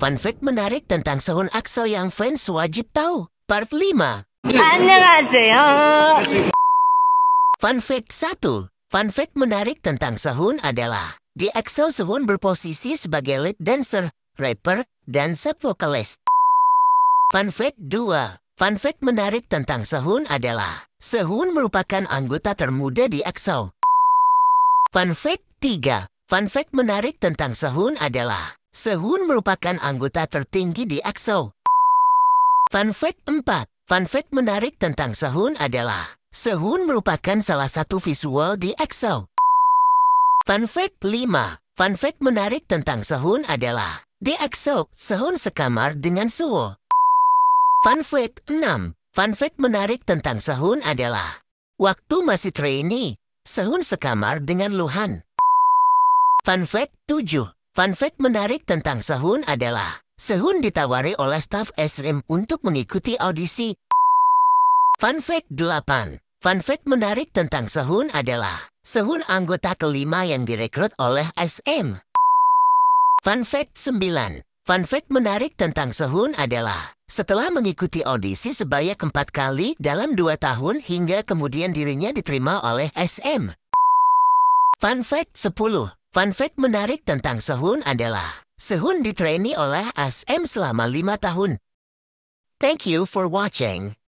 Fun fact menarik tentang Sehun Akso yang fans wajib tahu. Part 5. Annyeonghaseyo. Fun fact 1. Fun fact menarik tentang Sehun adalah di EXO Sehun berposisi sebagai lead dancer, rapper, dan sub vocalist. Fun fact 2. Fun fact menarik tentang Sehun adalah Sehun merupakan anggota termuda di EXO. Fun fact 3. Fun fact menarik tentang Sehun adalah Sehun merupakan anggota tertinggi di EXO. Fun fact 4. Fun fact menarik tentang Sehun adalah Sehun merupakan salah satu visual di EXO. Fun fact 5. Fun fact menarik tentang Sehun adalah di EXO, Sehun sekamar dengan Suho. Fun fact 6. Fun fact menarik tentang Sehun adalah waktu masih trainee, Sehun sekamar dengan Luhan. Fun fact 7. Fun fact menarik tentang Sehun adalah Sehun ditawari oleh staff SRM untuk mengikuti audisi. Fun fact 8. Fun fact menarik tentang Sehun adalah Sehun anggota kelima yang direkrut oleh SM. Fun fact 9. Fun fact menarik tentang Sehun adalah setelah mengikuti audisi sebanyak empat kali dalam dua tahun hingga kemudian dirinya diterima oleh SM. Fun fact 10. Fun fact menarik tentang Sehun adalah Sehun ditraini oleh SM selama lima tahun. Thank you for watching.